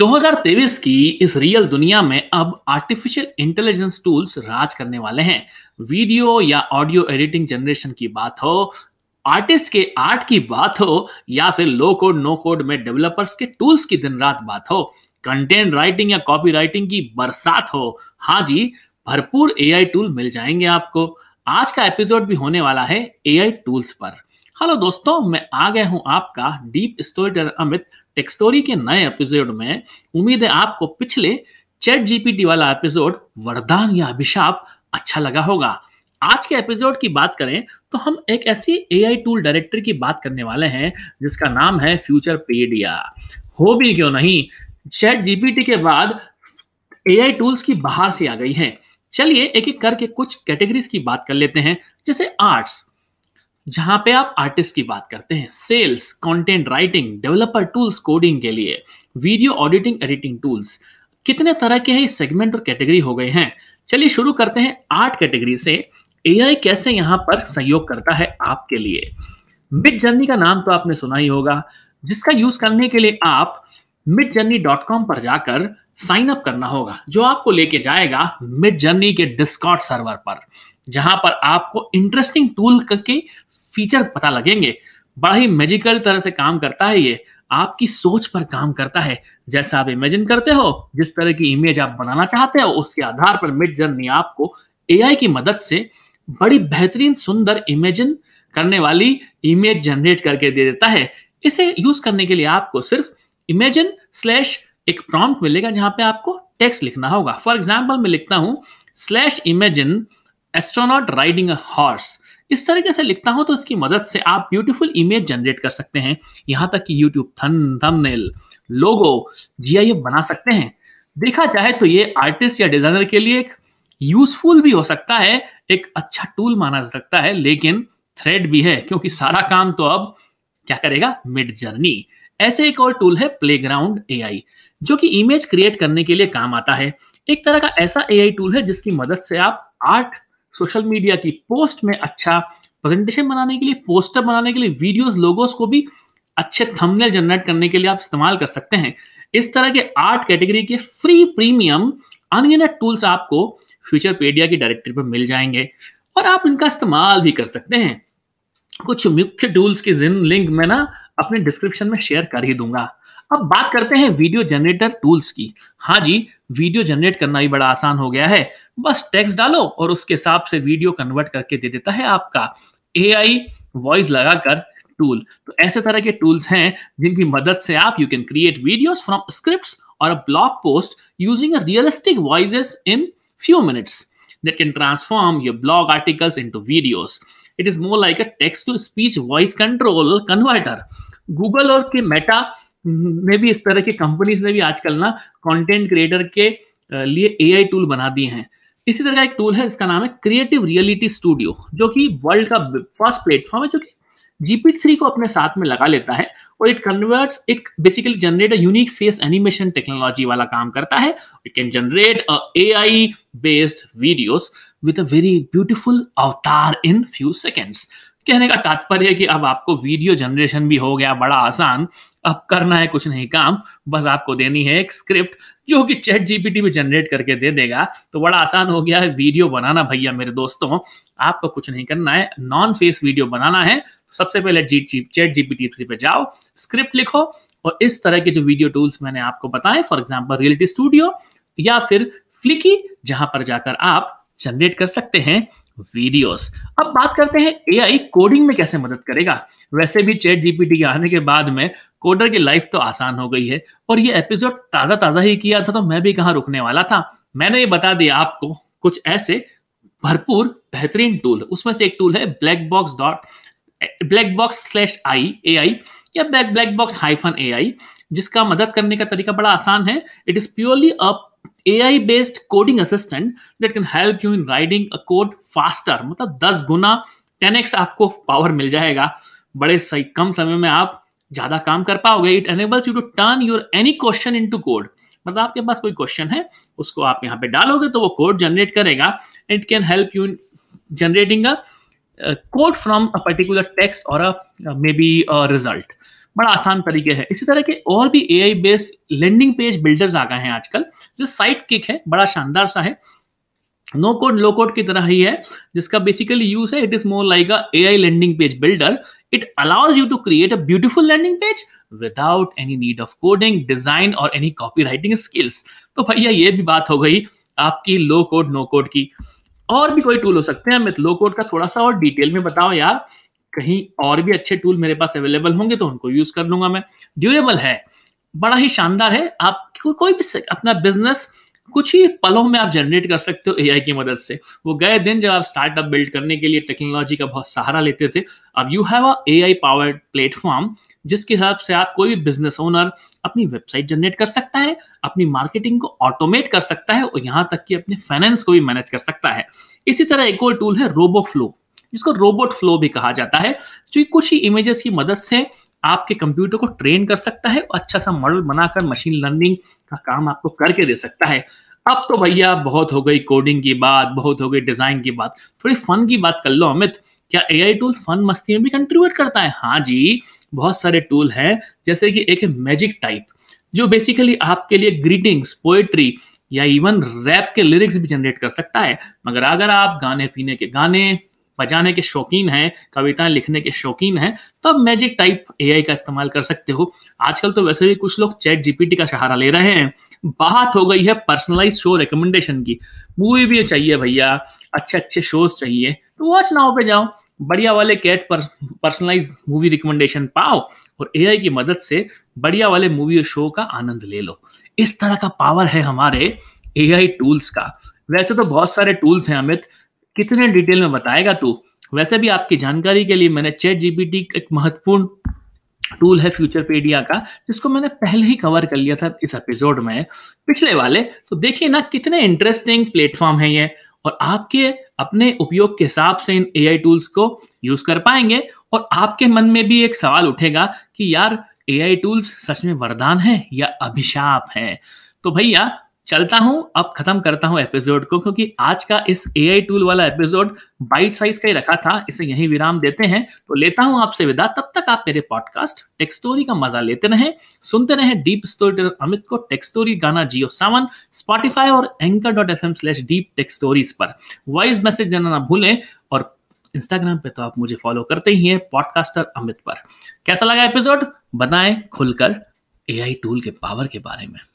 2023 की इस रियल दुनिया में अब आर्टिफिशियल इंटेलिजेंस टूल्स राज करने वाले हैं वीडियो या ऑडियो एडिटिंग जनरेशन की बात हो आर्टिस्ट के आर्ट की बात हो या फिर लो कोड नो कोड में डेवलपर्स के टूल्स की दिन रात बात हो कंटेंट राइटिंग या कॉपी राइटिंग की बरसात हो हाँ जी भरपूर एआई टूल मिल जाएंगे आपको आज का एपिसोड भी होने वाला है एआई टूल्स पर हेलो दोस्तों मैं आ गया हूं आपका deep story teller Amit Textory के नए एपिसोड में उम्मीद है आपको पिछले चैट जीपीटी वाला एपिसोड वरदान या अभिशाप अच्छा लगा होगा आज के एपिसोड की बात करें तो हम एक ऐसी एआई टूल डायरेक्टरी की बात करने वाले हैं जिसका नाम है फ्यूचर पेडिया हो भी क्यों नहीं चैट जीपीटी के बाद एआई टूल्स की बाहर से आ गई है चलिए एक एक करके कुछ कैटेगरीज की बात कर लेते हैं जैसे आर्ट्स जहां पे आप आर्टिस्ट की बात करते हैं sales content writing developer tools coding के लिए वीडियो ऑडिटिंग एडिटिंग टूल्स कितने तरह के हैं सेगमेंट और कैटेगरी हो गए हैं चलिए शुरू करते हैं आर्ट कैटेगरी से एआई कैसे यहाँ पर सहयोग करता है आपके लिए मिड जर्नी का नाम तो आपने सुना ही होगा जिसका यूज करने के लिए आप मिड जर्नी डॉट कॉम पर जाकर साइन अप करना होगा जो आपको लेके जाएगा मिड जर्नी के डिस्कॉट सर्वर पर जहां पर आपको इंटरेस्टिंग टूल के फीचर पता लगेंगे बड़ा ही मैजिकल तरह से काम करता है ये आपकी सोच पर काम करता है जैसा आप इमेजिन करते हो जिस तरह की इमेज आप बनाना चाहते हो उसके आधार पर मिड जर्नी आपको एआई की मदद से बड़ी बेहतरीन सुंदर इमेजिन करने वाली इमेज जनरेट करके दे देता है इसे यूज करने के लिए आपको सिर्फ इमेजिन स्लैश एक प्रॉम्प्ट मिलेगा जहां पे आपको टेक्स्ट लिखना होगा फॉर एग्जाम्पल मैं लिखता हूं slash imagine astronaut riding a horse इस तरीके से लिखता हूं तो इसकी मदद से आप ब्यूटीफुल इमेज जनरेट कर सकते हैं यहाँ तक कि यूट्यूब थन थंबनेल लोगो जी बना सकते हैं देखा जाए तो ये आर्टिस्ट या डिजाइनर के लिए एक यूजफुल भी हो सकता है एक अच्छा टूल माना जा सकता है लेकिन थ्रेड भी है क्योंकि सारा काम तो अब क्या करेगा मिड जर्नी ऐसे एक और टूल है प्ले ग्राउंड ए जो कि इमेज क्रिएट करने के लिए काम आता है एक तरह का ऐसा ए टूल है जिसकी मदद से आप आर्ट सोशल मीडिया की पोस्ट में अच्छा प्रेजेंटेशन बनाने के लिए पोस्टर बनाने के लिए वीडियोस लोगोस को भी अच्छे थंबनेल जनरेट करने के लिए आप इस्तेमाल कर सकते हैं इस तरह के आर्ट कैटेगरी के फ्री प्रीमियम अनगिनत टूल्स आपको फ्यूचर पेडिया की डायरेक्टरी पर मिल जाएंगे और आप इनका इस्तेमाल भी कर सकते हैं कुछ मुख्य टूल्स की जिन लिंक मैं ना अपने डिस्क्रिप्शन में शेयर कर ही दूंगा अब बात करते हैं वीडियो जनरेटर टूल्स की हाँ जी वीडियो जनरेट करना भी बड़ा आसान हो गया है बस टेक्स्ट डालो और उसके हिसाब से वीडियो कन्वर्ट करके दे देता है आपका एआई वॉइस लगाकर टूल तो ऐसे तरह के टूल्स हैं जिनकी मदद से आप you can create videos from scripts और a blog post using realistic voices in few minutes that can transform your blog articles into videos. It is more like a text to speech voice control converter Google और के Meta में हम्म, भी इस तरह की companies ने भी आजकल ना कंटेंट क्रिएटर के लिए एआई टूल बना दिए हैं इसी तरह का एक टूल है इसका नाम है क्रिएटिव रियलिटी स्टूडियो जो कि वर्ल्ड का फर्स्ट प्लेटफॉर्म है जो कि जीपी थ्री को अपने साथ में लगा लेता है और इट कन्वर्ट्स एक basically generate a unique face animation technology वाला काम करता है it can generate a AI based videos with a very beautiful avatar in few seconds कहने का तात्पर्य है कि अब आपको वीडियो जनरेशन भी हो गया बड़ा आसान अब करना है कुछ नहीं काम बस आपको देनी है एक स्क्रिप्ट जो कि चैट जीपीटी भी जनरेट करके दे देगा तो बड़ा आसान हो गया है वीडियो बनाना भैया मेरे दोस्तों आपको कुछ नहीं करना है नॉन फेस वीडियो बनाना है तो सबसे पहले जी चैट जीपीटी थ्री पे जाओ स्क्रिप्ट लिखो और इस तरह के जो वीडियो टूल्स मैंने आपको बताए फॉर एग्जाम्पल रियलिटी स्टूडियो या फिर फ्लिकी जहां पर जाकर आप जनरेट कर सकते हैं वीडियोस अब बात करते हैं एआई कोडिंग में कैसे मदद करेगा वैसे भी चैट जीपीटी के आने के बाद में कोडर की लाइफ तो आसान हो गई है और ये एपिसोड ताजा ताजा ही किया था तो मैं भी कहां रुकने वाला था मैंने ये बता दिया आपको कुछ ऐसे भरपूर बेहतरीन टूल उसमें से एक टूल है black box dot black box slash I A I या black black box hyphen A I जिसका मदद करने का तरीका बड़ा आसान है it is purely a AI based coding assistant that can help you in writing a code faster मतलब 10 गुना 10x आपको पावर मिल जाएगा बड़े सही कम समय में आप ज्यादा काम कर पाओगे it enables you to turn your any question into code मतलब आपके पास कोई क्वेश्चन है उसको आप यहाँ पे डालोगे तो वो कोड जनरेट करेगा it can help you in generating a code from a particular text और अ मे बी रिजल्ट बड़ा आसान तरीके है इसी तरह के और भी A based landing page builders आ गए हैं आजकल जो साइट किक है बड़ा शानदार सा है नो कोड लो कोड की तरह ही है जिसका बेसिकली यूज है it is more like a AI landing page builder it allows you to create a beautiful landing page without any need of coding design और एनी कॉपी राइटिंग स्किल्स तो भैया ये भी बात हो गई आपकी लो कोड नो कोड की और भी कोई टूल हो सकते हैं मैं लो कोड का थोड़ा सा और डिटेल में बताओ यार कहीं और भी अच्छे टूल मेरे पास अवेलेबल होंगे तो उनको यूज कर लूंगा मैं ड्यूरेबल है बड़ा ही शानदार है आप को, कोई भी अपना बिजनेस कुछ ही पलों में आप जनरेट कर सकते हो एआई की मदद से वो गए दिन जब आप स्टार्टअप बिल्ड करने के लिए टेक्नोलॉजी का बहुत सहारा लेते थे अब you have a AI powered platform जिसके हिसाब से आप कोई भी बिजनेस ओनर अपनी वेबसाइट जनरेट कर सकता है अपनी मार्केटिंग को ऑटोमेट कर सकता है और यहाँ तक कि अपने फाइनेंस को भी मैनेज कर सकता है इसी तरह एक और टूल है रोबो फ्लो जिसको रोबोट फ्लो भी कहा जाता है जो कुछ ही इमेजेस की मदद से आपके कंप्यूटर को ट्रेन कर सकता है और अच्छा सा मॉडल बनाकर मशीन लर्निंग का काम आपको करके दे सकता है अब तो भैया बहुत हो गई कोडिंग की बात बहुत हो गई डिजाइन की बात थोड़ी फन की बात कर लो अमित क्या ए आई टूल फन मस्ती में भी कंट्रीब्यूट करता है हाँ जी बहुत सारे टूल हैं जैसे कि एक है मैजिक टाइप जो बेसिकली आपके लिए ग्रीटिंग्स पोएट्री या इवन रैप के लिरिक्स भी जनरेट कर सकता है मगर अगर आप गाने पीने के गाने बजाने के शौकीन हैं कविताएं लिखने के शौकीन हैं तो आप मैजिक टाइप ए का इस्तेमाल कर सकते हो आजकल तो वैसे भी कुछ लोग चैट जीपीटी का सहारा ले रहे हैं बात हो गई है पर्सनलाइज शो रिकमेंडेशन की मूवी भी चाहिए भैया अच्छे अच्छे शोज चाहिए तो वॉच नाव पे जाओ बढ़िया वाले कैट पर पर्सनलाइज मूवी रिकमेंडेशन पाओ और एआई की मदद से बढ़िया वाले मूवी और शो का आनंद ले लो इस तरह का पावर है हमारे एआई टूल्स का वैसे तो बहुत सारे टूल्स हैं अमित कितने डिटेल में बताएगा तू वैसे भी आपकी जानकारी के लिए मैंने चैट जीपीटी एक महत्वपूर्ण टूल है पेडिया का जिसको मैंने पहले ही कवर कर लिया था इस एपिसोड में पिछले वाले तो देखिए ना कितने इंटरेस्टिंग प्लेटफॉर्म है ये और आपके अपने उपयोग के हिसाब से इन एआई टूल्स को यूज कर पाएंगे और आपके मन में भी एक सवाल उठेगा कि यार एआई टूल्स सच में वरदान है या अभिशाप है तो भैया चलता हूं अब खत्म करता हूं एपिसोड को क्योंकि आज का इस एआई टूल वाला एपिसोड बाइट साइज का ही रखा था इसे यही विराम देते हैं तो लेता हूं आपसे विदा तब तक आप मेरे पॉडकास्ट स्टोरी का मजा लेते रहें सुनते रहें डीप स्टोरी अमित को स्टोरी गाना जियो सावन स्पॉटिफाई और anchor dot F M slash deep stories पर वॉइस मैसेज देना ना भूलें और इंस्टाग्राम पे तो आप मुझे फॉलो करते ही हैं पॉडकास्टर अमित पर कैसा लगा एपिसोड बताएं खुलकर एआई टूल के पावर के बारे में